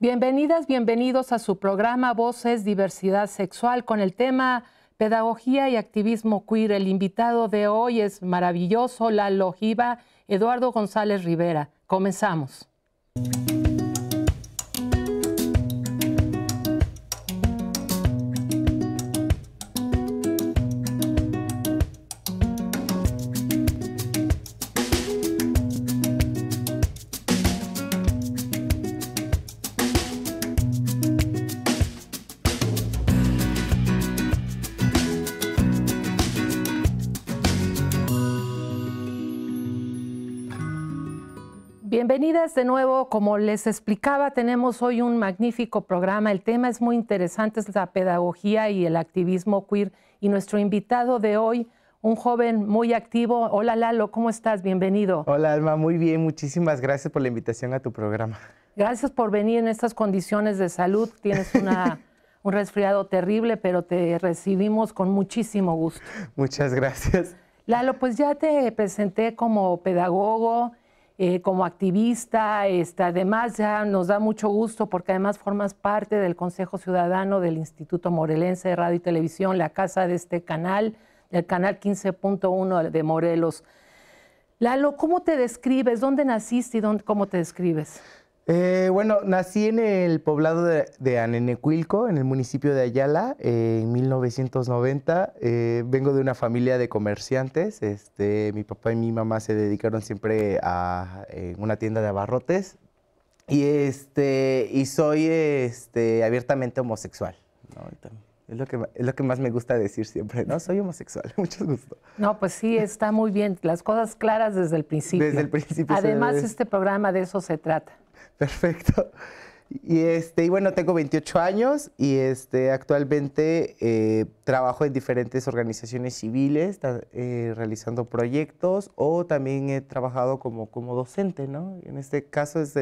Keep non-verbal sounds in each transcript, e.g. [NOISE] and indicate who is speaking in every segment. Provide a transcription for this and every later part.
Speaker 1: Bienvenidas, bienvenidos a su programa Voces Diversidad Sexual con el tema Pedagogía y Activismo Queer. El invitado de hoy es maravilloso, la Lojiva, Eduardo González Rivera. Comenzamos. Bienvenidas de nuevo. Como les explicaba, tenemos hoy un magnífico programa. El tema es muy interesante, es la pedagogía y el activismo queer. Y nuestro invitado de hoy, un joven muy activo. Hola Lalo, ¿cómo estás? Bienvenido.
Speaker 2: Hola Alma, muy bien. Muchísimas gracias por la invitación a tu programa.
Speaker 1: Gracias por venir en estas condiciones de salud. Tienes [LAUGHS] un resfriado terrible, pero te recibimos con muchísimo gusto.
Speaker 2: Muchas gracias.
Speaker 1: Lalo, pues ya te presenté como pedagogo, eh, como activista. Este, además, ya nos da mucho gusto porque además formas parte del Consejo Ciudadano del Instituto Morelense de Radio y Televisión, la casa de este canal, el canal 15.1 de Morelos. Lalo, ¿cómo te describes? ¿Dónde naciste y cómo te describes? Eh, bueno,
Speaker 2: nací en el poblado de, Anenecuilco, en el municipio de Ayala, en 1990. Eh, vengo de una familia de comerciantes. Este, mi papá y mi mamá se dedicaron siempre a eh, una tienda de abarrotes. Y, este, y soy este, abiertamente homosexual. Es lo, que, es lo que más me gusta decir siempre, ¿no? Soy homosexual, [LAUGHS] mucho gusto.
Speaker 1: No, pues sí, está muy bien. Las cosas claras desde el principio. Desde el
Speaker 2: principio. Además, este
Speaker 1: programa de eso se trata. [LAUGHS] Perfecto.
Speaker 2: Y, este, y bueno, tengo 28 años y este, actualmente eh, trabajo en diferentes organizaciones civiles eh, realizando proyectos o también he trabajado como, como docente, ¿no? En este caso es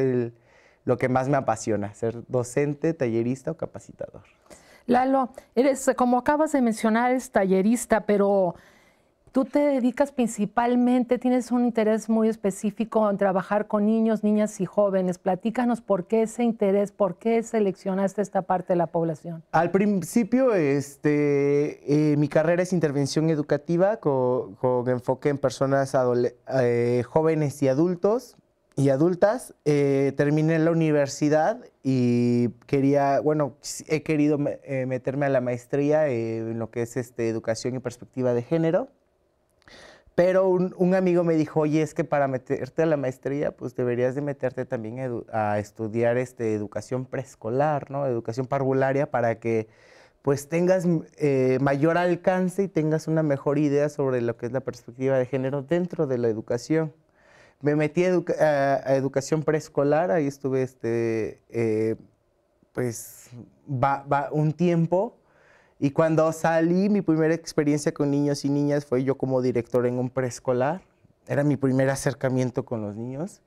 Speaker 2: lo que más me apasiona, ser docente, tallerista o capacitador.
Speaker 1: Lalo, eres, como acabas de mencionar, es tallerista, pero Tú te dedicas principalmente, tienes un interés muy específico en trabajar con niños, niñas y jóvenes. Platícanos por qué ese interés, por qué seleccionaste esta parte de la población.
Speaker 2: Al principio, este, eh, mi carrera es intervención educativa con, enfoque en personas eh, jóvenes y adultos y adultas. Eh, terminé la universidad y quería, bueno, he querido meterme a la maestría en lo que es este, educación y perspectiva de género. Pero un, amigo me dijo, oye, es que para meterte a la maestría, pues deberías de meterte también a estudiar este, educación preescolar, ¿no? Educación parvularia para que pues tengas eh, mayor alcance y tengas una mejor idea sobre lo que es la perspectiva de género dentro de la educación. Me metí a, educación preescolar, ahí estuve este, eh, pues va un tiempo y cuando salí, mi primera experiencia con niños y niñas fue yo como director en un preescolar. Era mi primer acercamiento con los niños.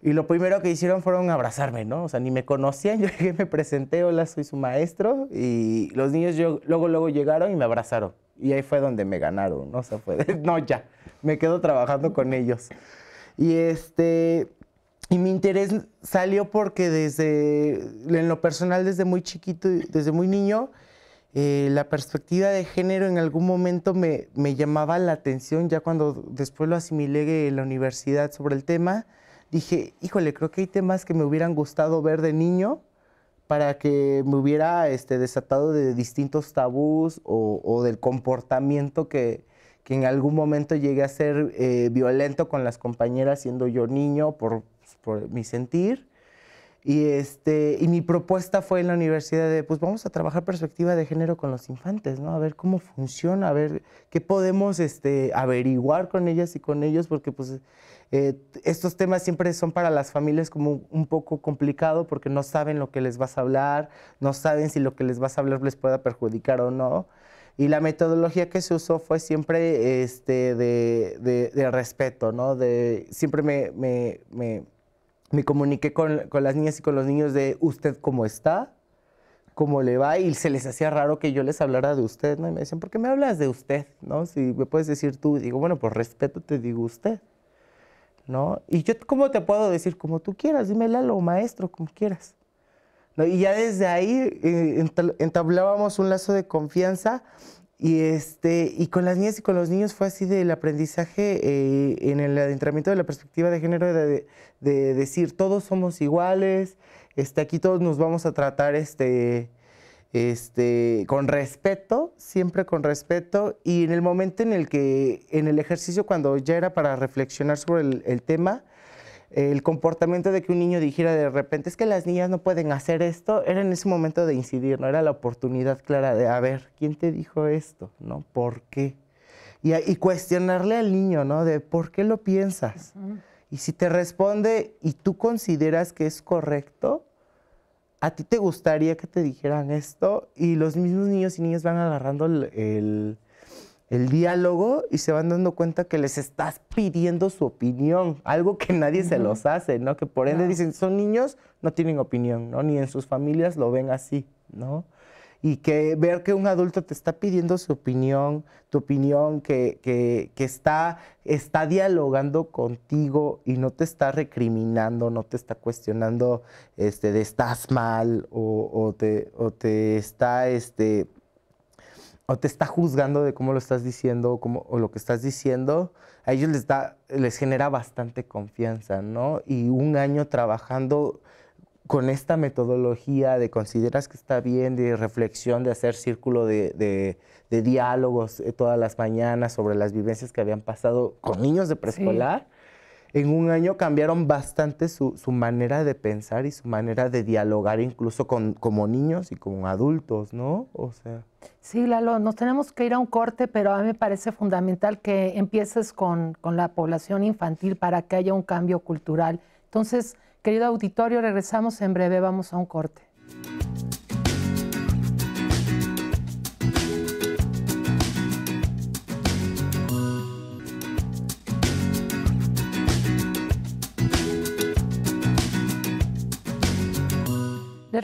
Speaker 2: Y lo primero que hicieron fueron abrazarme, ¿no? O sea, ni me conocían, [LAUGHS] yo llegué, me presenté, hola, soy su maestro. Y los niños yo, luego, luego llegaron y me abrazaron. Y ahí fue donde me ganaron, ¿no? O fue, [LAUGHS] no, ya, me quedo trabajando con ellos. Y este, y mi interés salió porque desde, en lo personal, desde muy chiquito, desde muy niño, eh, la perspectiva de género en algún momento me, llamaba la atención, ya cuando después lo asimilé en la universidad sobre el tema, dije, híjole, creo que hay temas que me hubieran gustado ver de niño para que me hubiera este, desatado de distintos tabús o, del comportamiento que, en algún momento llegué a ser eh, violento con las compañeras siendo yo niño por mi sentir. Y, este, y mi propuesta fue en la universidad de, pues vamos a trabajar perspectiva de género con los infantes, ¿no? A ver cómo funciona, a ver qué podemos este, averiguar con ellas y con ellos, porque pues eh, estos temas siempre son para las familias como un poco complicado porque no saben lo que les vas a hablar, no saben si lo que les vas a hablar les pueda perjudicar o no. Y la metodología que se usó fue siempre este, de, de, respeto, ¿no? De, siempre me, me, me me comuniqué con, las niñas y con los niños de usted cómo está, cómo le va, y se les hacía raro que yo les hablara de usted, ¿no? Y me decían, ¿por qué me hablas de usted? ¿No? Si me puedes decir tú, digo, bueno, por respeto te digo usted, ¿no? Y yo, ¿cómo te puedo decir? Como tú quieras, dime lo maestro, como quieras. ¿No? Y ya desde ahí eh, entablábamos un lazo de confianza y, este, y con las niñas y con los niños fue así del aprendizaje eh, en el adentramiento de la perspectiva de género, de, decir todos somos iguales, este, aquí todos nos vamos a tratar este, este, con respeto, siempre con respeto. Y en el momento en el que, en el ejercicio, cuando ya era para reflexionar sobre el tema, el comportamiento de que un niño dijera de repente, es que las niñas no pueden hacer esto, era en ese momento de incidir, no era la oportunidad clara de, a ver, ¿quién te dijo esto? ¿No? ¿Por qué? Y, cuestionarle al niño, ¿no? De, ¿por qué lo piensas? Y si te responde y tú consideras que es correcto, a ti te gustaría que te dijeran esto y los mismos niños y niñas van agarrando el el diálogo y se van dando cuenta que les estás pidiendo su opinión, algo que nadie se los hace, ¿no? Que por ende dicen, son niños, no tienen opinión, ¿no? Ni en sus familias lo ven así, ¿no? Y que ver que un adulto te está pidiendo su opinión, tu opinión, que, está, está dialogando contigo y no te está recriminando, no te está cuestionando este, de estás mal o, te, o te está este, o te está juzgando de cómo lo estás diciendo o, lo que estás diciendo, a ellos les, da, les genera bastante confianza, ¿no? Y un año trabajando con esta metodología de consideras que está bien, de reflexión, de hacer círculo de, diálogos eh, todas las mañanas sobre las vivencias que habían pasado con niños de preescolar en un año cambiaron bastante su, manera de pensar y su manera de dialogar, incluso como niños y como adultos, ¿no? O sea.
Speaker 1: Sí, Lalo, nos tenemos que ir a un corte, pero a mí me parece fundamental que empieces con la población infantil para que haya un cambio cultural. Entonces, querido auditorio, regresamos en breve, vamos a un corte.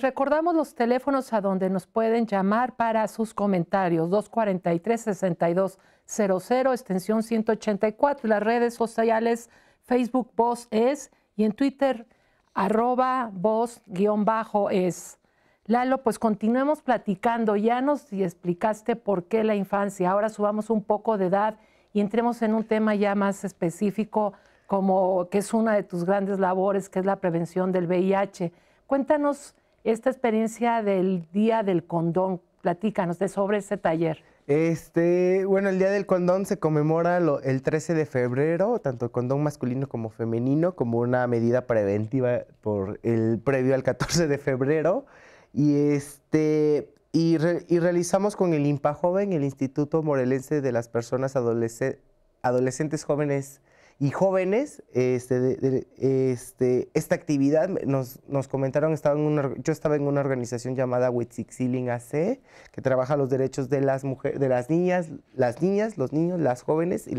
Speaker 1: recordamos los teléfonos a donde nos pueden llamar para sus comentarios. 243-6200, extensión 184. Las redes sociales, Facebook Voz Es y en Twitter, arroba voz-es. Lalo, pues continuemos platicando. Ya nos explicaste por qué la infancia. Ahora subamos un poco de edad y entremos en un tema ya más específico, como que es una de tus grandes labores, que es la prevención del VIH. Cuéntanos esta experiencia del Día del Condón. Platícanos de sobre ese taller.
Speaker 2: Este, bueno, el Día del Condón se conmemora el 13 de febrero, tanto el condón masculino como femenino, como una medida preventiva por el previo al 14 de febrero. Y este, y, realizamos con el IMPA Joven, el Instituto Morelense de las Personas Adolescentes Jóvenes y jóvenes, este, este, esta actividad, nos, comentaron, estaba en una, yo estaba en una organización llamada AC, que trabaja los derechos de las, de las niñas, las niñas, los niños, las jóvenes y,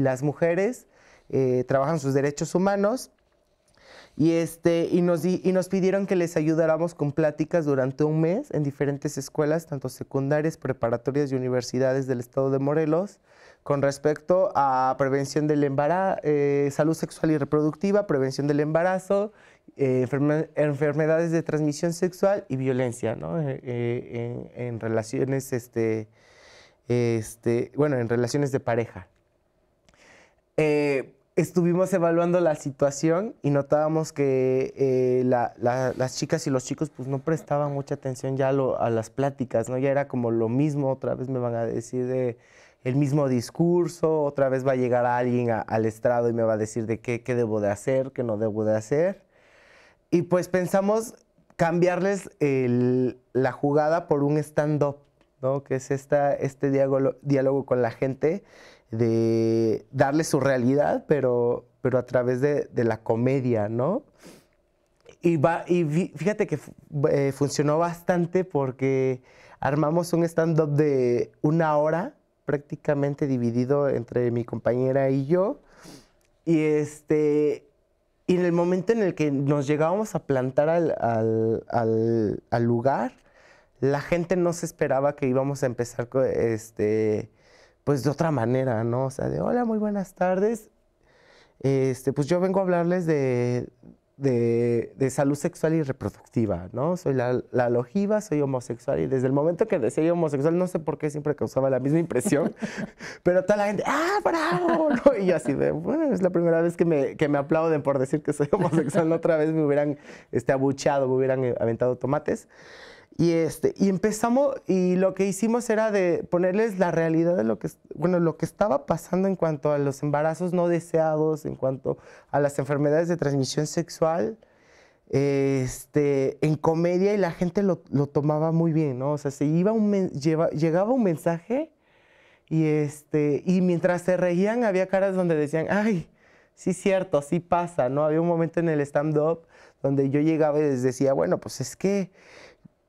Speaker 2: las mujeres, eh, trabajan sus derechos humanos. Y, este, y, nos y nos pidieron que les ayudáramos con pláticas durante un mes en diferentes escuelas, tanto secundarias, preparatorias y universidades del estado de Morelos, con respecto a prevención del embarazo, eh, salud sexual y reproductiva, prevención del embarazo, eh, enfermedades de transmisión sexual y violencia, ¿no? Eh, en, relaciones, este, este, bueno, en relaciones de pareja. estuvimos evaluando la situación y notábamos que las chicas y los chicos pues, no prestaban mucha atención ya a las pláticas, ¿no? Ya era como lo mismo, otra vez me van a decir de el mismo discurso, otra vez va a llegar alguien al estrado y me va a decir de qué, qué debo de hacer, qué no debo de hacer. Y pues pensamos cambiarles la jugada por un stand-up, ¿no? que es esta, este diálogo, diálogo con la gente, de darle su realidad, pero, pero a través de, la comedia, ¿no? Y, va, y fíjate que eh, funcionó bastante porque armamos un stand-up de una hora prácticamente dividido entre mi compañera y yo. Y este. en el momento en el que nos llegábamos a plantar al, lugar, la gente no se esperaba que íbamos a empezar este, pues de otra manera, ¿no? O sea, de hola, muy buenas tardes. Este, pues yo vengo a hablarles de, de, salud sexual y reproductiva, ¿no? Soy la, la logiva, soy homosexual y desde el momento que decía yo homosexual, no sé por qué siempre causaba la misma impresión, [LAUGHS] pero toda la gente, ¡ah, bravo! ¿no? Y yo así de, bueno, es la primera vez que me, que me aplauden por decir que soy [LAUGHS] homosexual, no otra vez me hubieran este, abuchado, me hubieran eh, aventado tomates. Y, este, y empezamos, y lo que hicimos era de ponerles la realidad de lo que, bueno, lo que estaba pasando en cuanto a los embarazos no deseados, en cuanto a las enfermedades de transmisión sexual, este, en comedia, y la gente lo, lo tomaba muy bien, ¿no? O sea, se iba un, llegaba un mensaje y, este, y mientras se reían había caras donde decían, ay, sí cierto, sí pasa, ¿no? Había un momento en el stand-up donde yo llegaba y les decía, bueno, pues es que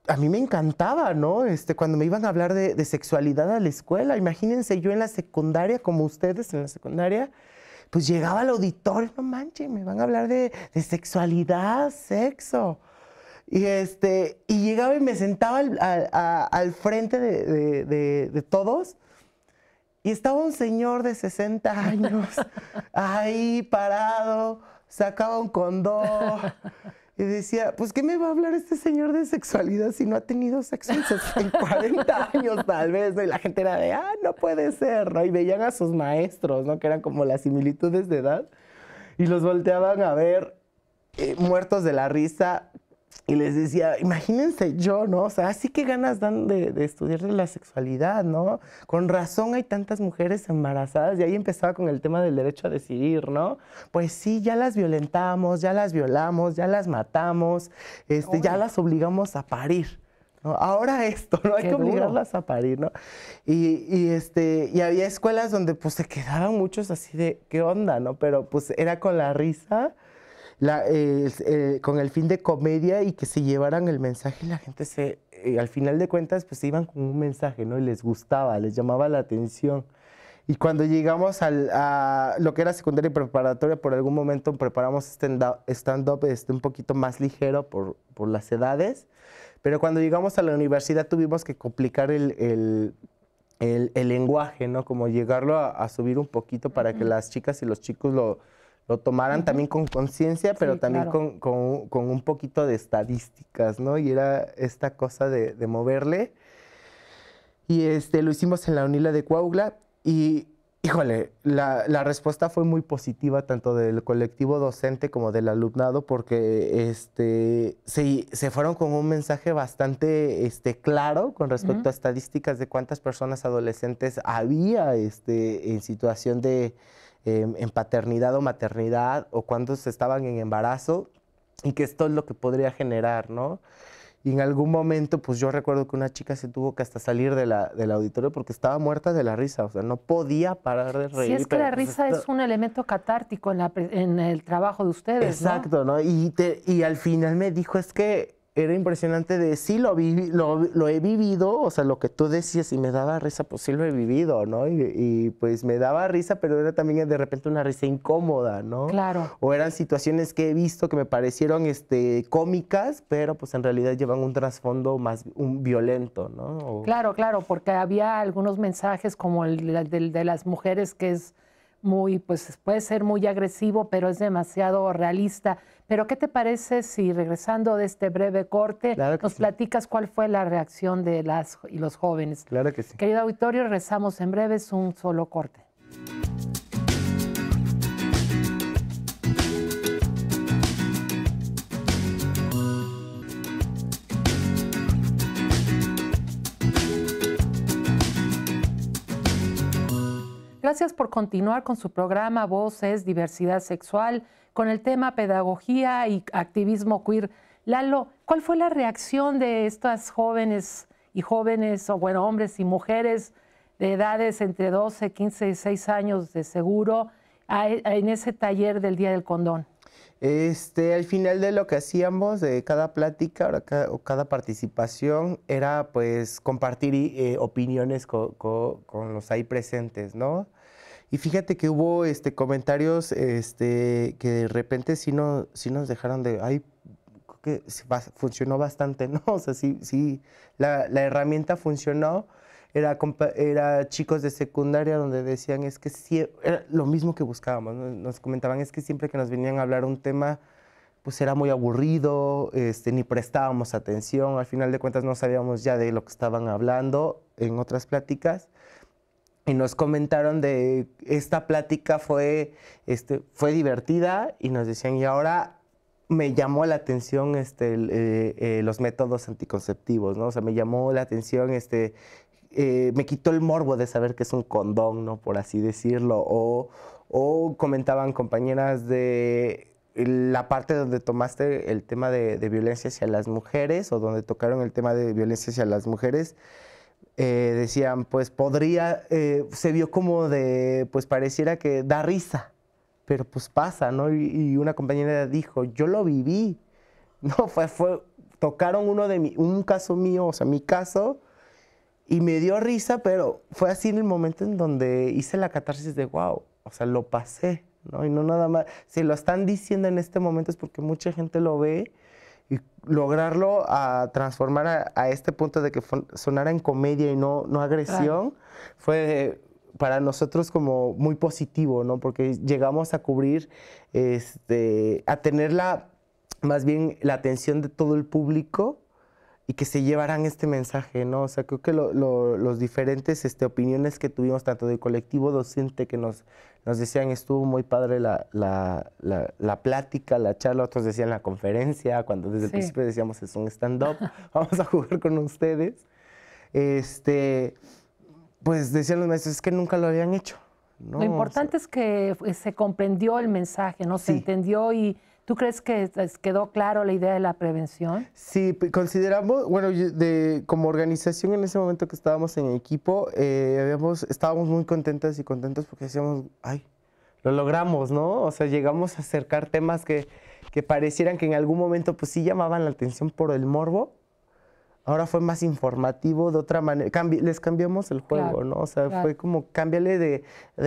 Speaker 2: a mí me encantaba, ¿no? Este, cuando me iban a hablar de, sexualidad a la escuela, imagínense yo en la secundaria, como ustedes en la secundaria, pues llegaba al auditorio, no manches, me van a hablar de, sexualidad, sexo. Y, este, y llegaba y me sentaba al, frente de, de todos. Y estaba un señor de 60 años [LAUGHS] ahí parado, sacaba un condón. Y decía, pues, ¿qué me va a hablar este señor de sexualidad si no ha tenido sexo en 40 [LAUGHS] años, tal vez? Y la gente era de, ah, no puede ser, ¿no? Y veían a sus maestros, ¿no? Que eran como las similitudes de edad. Y los volteaban a ver eh, muertos de la risa, y les decía, imagínense yo, ¿no? O sea, así que ganas dan de, de, estudiar la sexualidad, ¿no? Con razón hay tantas mujeres embarazadas y ahí empezaba con el tema del derecho a decidir, ¿no? Pues sí, ya las violentamos, ya las violamos, ya las matamos, este, ya las obligamos a parir. ¿no? Ahora esto, ¿no? Hay que obligarlas a parir, ¿no? Y, y, este, y había escuelas donde pues se quedaban muchos así de, ¿qué onda, no? Pero pues era con la risa eh, eh, con el fin de comedia y que se llevaran el mensaje, la gente se, eh, al final de cuentas, pues se iban con un mensaje, ¿no? Y les gustaba, les llamaba la atención. Y cuando llegamos al, a lo que era secundaria y preparatoria, por algún momento preparamos este stand-up este, un poquito más ligero por, por las edades, pero cuando llegamos a la universidad tuvimos que complicar el, el el, lenguaje, ¿no? Como llegarlo a, subir un poquito para que las chicas y los chicos lo, lo tomaran también con conciencia, pero también con, un poquito de estadísticas, ¿no? Y era esta cosa de, moverle. Y este, lo hicimos en la UNILA de Cuaugla y, híjole, la, la, respuesta fue muy positiva tanto del colectivo docente como del alumnado porque este, se, se fueron con un mensaje bastante este, claro con respecto a estadísticas de cuántas personas adolescentes había este, en situación de Em, en paternidad o maternidad o cuando se estaban en embarazo y que esto es lo que podría generar, ¿no? Y en algún momento, pues yo recuerdo que una chica se tuvo que hasta salir de la, del auditorio porque estaba muerta de la risa, o sea, no podía parar de reír. Sí, es que la pues, risa es
Speaker 1: un elemento catártico en, el trabajo de ustedes. Exacto,
Speaker 2: ¿no? Y, y al final me dijo, es que era impresionante de sí lo, vi, lo, he vivido, o sea, lo que tú decías y me daba risa, pues sí lo he vivido, ¿no? Y, pues me daba risa, pero era también de repente una risa incómoda, ¿no? Claro. O eran situaciones que he visto que me parecieron este, cómicas, pero pues en realidad llevan un trasfondo más un violento, ¿no?
Speaker 1: Claro, claro, porque había algunos mensajes como el de las mujeres que es muy, pues puede ser muy agresivo, pero es demasiado realista. Pero ¿qué te parece si regresando de este breve corte nos platicas cuál fue la reacción de las y los jóvenes? Claro que sí. Querido auditorio, rezamos en breve, es un solo corte. Gracias por continuar con su programa Voces, Diversidad Sexual, con el tema pedagogía y activismo queer. Lalo, ¿cuál fue la reacción de estas jóvenes y jóvenes, o bueno, hombres y mujeres de edades entre 12, 15 y 6 años de seguro e, en ese taller del Día del Condón?
Speaker 2: Este, al final de lo que hacíamos, de cada plática o cada, participación, era pues compartir eh, opiniones con los ahí presentes, ¿no? Y fíjate que hubo este, comentarios este, que de repente sí, no, sí nos dejaron de, funcionó bastante, [LAUGHS] ¿no? O sea, sí, sí, la herramienta funcionó, era, era chicos de secundaria donde decían, es que era lo mismo que buscábamos, nos comentaban, es que siempre que nos venían a hablar un tema, pues era muy aburrido, este, ni prestábamos atención, al final de cuentas no sabíamos ya de lo que estaban hablando en otras pláticas. Y nos comentaron de esta plática fue, este, fue divertida y nos decían, y ahora me llamó la atención este, eh, eh, los métodos anticonceptivos, ¿no? O sea, me llamó la atención este, eh, me quitó el morbo de saber que es un condón, Por así decirlo. O, comentaban compañeras de la parte donde tomaste el tema de, violencia hacia las mujeres o donde tocaron el tema de violencia hacia las mujeres, eh, decían, pues podría, eh, se vio como de, pues pareciera que da risa, pero pues pasa, ¿no? Y, una compañera dijo, yo lo viví, [LAUGHS] no, fue, fue, tocaron uno de mi, un caso mío, o sea, mi caso, y me dio risa, pero fue así en el momento en donde hice la catarsis de wow, o sea, lo pasé, ¿no? Y no nada más. Si lo están diciendo en este momento es porque mucha gente lo ve y lograrlo a transformar a, este punto de que sonara en comedia y no, no agresión fue para nosotros como muy positivo, ¿no? Porque llegamos a cubrir, este, a tener la, más bien la atención de todo el público y que se llevarán este mensaje, ¿no? O sea, creo que lo, los diferentes este, opiniones que tuvimos, tanto del colectivo docente que nos, nos decían estuvo muy padre la, la, la, plática, la charla, otros decían la conferencia, cuando desde el principio decíamos es un stand-up, [LAUGHS] vamos a jugar con ustedes. Este, pues decían los maestros, es que nunca lo habían hecho. ¿no? Lo importante
Speaker 1: es que eh, se comprendió el mensaje, ¿no? Se entendió y ¿Tú crees que quedó claro la idea de la prevención?
Speaker 2: Sí, consideramos, bueno, como organización en ese momento que estábamos en equipo, eh, estábamos muy contentas y contentos porque decíamos, ay, lo logramos, ¿no? O sea, llegamos a acercar temas que, que parecieran que en algún momento pues sí llamaban la atención por el morbo, ahora fue más informativo, de otra manera, les cambiamos el juego, ¿no? O sea, fue como cámbiale de,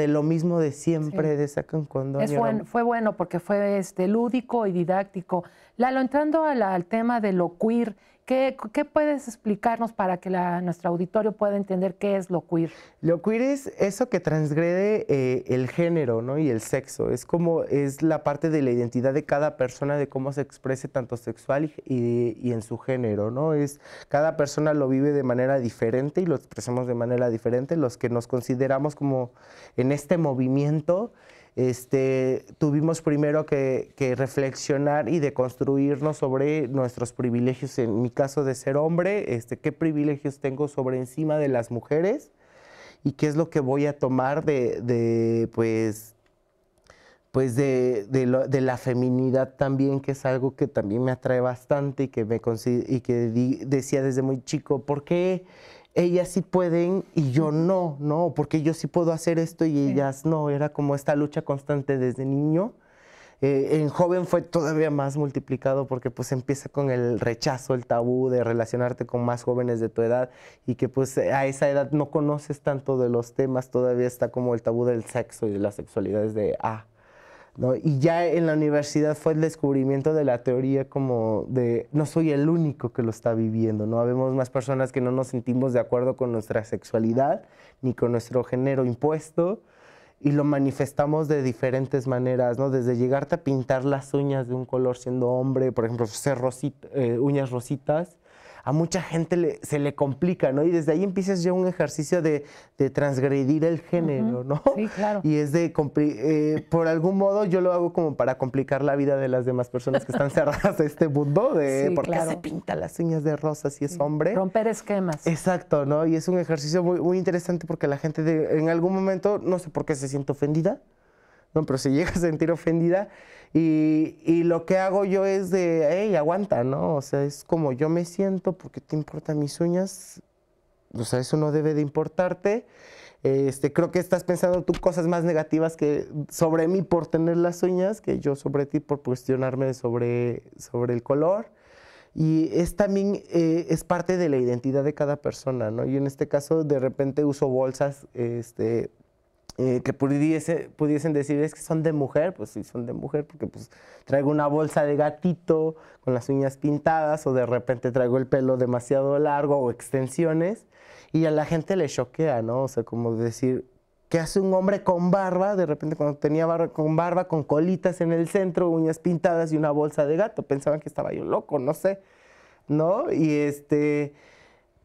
Speaker 2: lo mismo de siempre, de de sacan cuando... Es
Speaker 1: fue bueno porque fue este, lúdico y didáctico. Lalo, entrando al tema de lo queer ¿Qué, puedes explicarnos para que la, nuestro auditorio pueda entender qué es lo queer?
Speaker 2: Lo queer es eso que transgrede eh, el género ¿no? y el sexo. Es como es la parte de la identidad de cada persona, de cómo se exprese tanto sexual y, en su género. ¿no? Es, cada persona lo vive de manera diferente y lo expresamos de manera diferente. Los que nos consideramos como en este movimiento este, tuvimos primero que, reflexionar y deconstruirnos sobre nuestros privilegios, en mi caso de ser hombre, este, qué privilegios tengo sobre encima de las mujeres y qué es lo que voy a tomar de, pues, pues de, la feminidad también, que es algo que también me atrae bastante y que, y que decía desde muy chico, ¿por qué? ellas sí pueden y yo no, no, porque yo sí puedo hacer esto y ellas no. Era como esta lucha constante desde niño. Eh, en joven fue todavía más multiplicado porque pues empieza con el rechazo, el tabú de relacionarte con más jóvenes de tu edad y que pues a esa edad no conoces tanto de los temas, todavía está como el tabú del sexo y de las sexualidades de, a. Ah, y ya en la universidad fue el descubrimiento de la teoría como de no soy el único que lo está viviendo, ¿no? Habemos más personas que no nos sentimos de acuerdo con nuestra sexualidad ni con nuestro género impuesto y lo manifestamos de diferentes maneras, ¿no? Desde llegarte a pintar las uñas de un color siendo hombre, por ejemplo, ser eh, uñas rositas, a mucha gente se le complica, ¿no? Y desde ahí empiezas ya un ejercicio de, transgredir el género, ¿no? Sí, claro. Y es de, eh, por algún modo yo lo hago como para complicar la vida de las demás personas que están cerradas a este mundo de sí, por se pinta las uñas de rosa si
Speaker 1: es hombre. Romper
Speaker 2: esquemas. Exacto, ¿no? Y es un ejercicio muy, muy interesante porque la gente en algún momento, no sé por qué se siente ofendida. ¿no? Pero se llega a sentir ofendida y, y, lo que hago yo es de, hey, aguanta, ¿no? O sea, es como yo me siento, porque te importan mis uñas? O sea, eso no debe de importarte. Este, creo que estás pensando tú cosas más negativas que sobre mí por tener las uñas que yo sobre ti por cuestionarme sobre, sobre el color. Y es también, eh, es parte de la identidad de cada persona, ¿no? Y en este caso, de repente uso bolsas este, eh, que pudiese, pudiesen decir es que son de mujer, pues sí, son de mujer, porque pues traigo una bolsa de gatito con las uñas pintadas o de repente traigo el pelo demasiado largo o extensiones y a la gente le choquea, ¿no? O sea, como decir, ¿qué hace un hombre con barba? De repente cuando tenía barba con barba, con colitas en el centro, uñas pintadas y una bolsa de gato, pensaban que estaba yo loco, no sé, ¿no? Y este...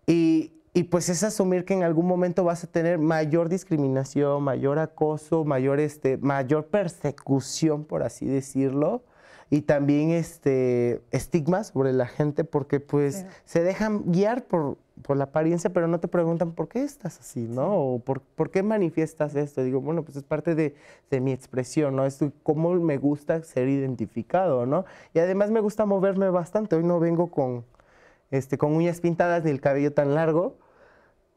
Speaker 2: Y, y pues es asumir que en algún momento vas a tener mayor discriminación, mayor acoso, mayor, este, mayor persecución, por así decirlo, y también este, estigmas sobre la gente, porque pues se dejan guiar por, por, la apariencia, pero no te preguntan por qué estás así, ¿no? O por, qué manifiestas esto. Digo, bueno, pues es parte de, de mi expresión, ¿no? Es cómo me gusta ser identificado, ¿no? Y además me gusta moverme bastante. Hoy no vengo con... Este, con uñas pintadas ni el cabello tan largo,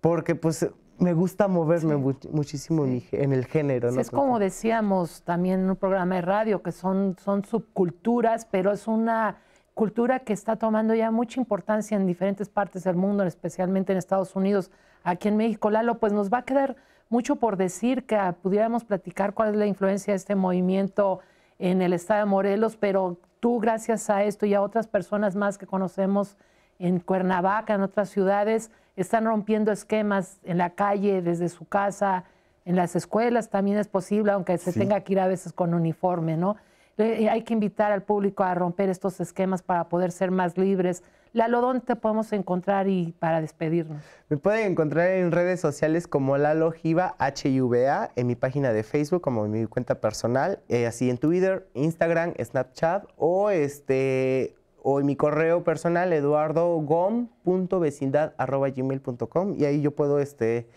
Speaker 2: porque pues me gusta moverme muchísimo en el género. Es como
Speaker 1: decíamos también en un programa de radio, que son, son subculturas, pero es una cultura que está tomando ya mucha importancia en diferentes partes del mundo, especialmente en Estados Unidos, aquí en México. Lalo, pues nos va a quedar mucho por decir, que ah, pudiéramos platicar cuál es la influencia de este movimiento en el estado de Morelos, pero tú gracias a esto y a otras personas más que conocemos en Cuernavaca, en otras ciudades, están rompiendo esquemas en la calle, desde su casa, en las escuelas también es posible, aunque se tenga que ir a veces con uniforme, ¿no? Eh, hay que invitar al público a romper estos esquemas para poder ser más libres. Lalo, ¿dónde te podemos encontrar y para despedirnos?
Speaker 2: Me pueden encontrar en redes sociales como Lalo Jiva, h a en mi página de Facebook, como en mi cuenta personal, eh, así en Twitter, Instagram, Snapchat o este o en mi correo personal eduardogom.vecindad.gmail.com y ahí yo puedo este,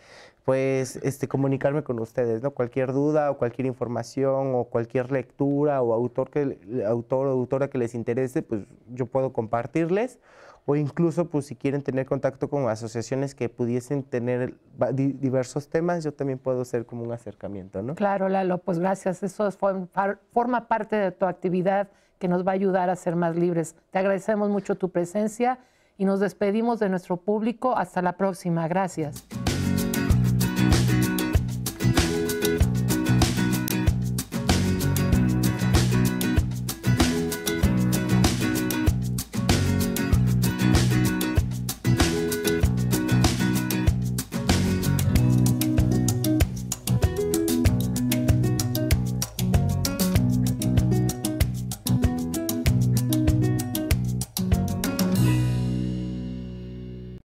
Speaker 2: pues, este, comunicarme con ustedes, ¿no? Cualquier duda o cualquier información o cualquier lectura o autor, que, autor o autora que les interese, pues yo puedo compartirles o incluso pues si quieren tener contacto con asociaciones que pudiesen tener diversos temas,
Speaker 1: yo también puedo hacer como un
Speaker 2: acercamiento,
Speaker 1: ¿no? Claro, Lalo, pues gracias. Eso forma parte de tu actividad que nos va a ayudar a ser más libres. Te agradecemos mucho tu presencia y nos despedimos de nuestro público. Hasta la próxima. Gracias.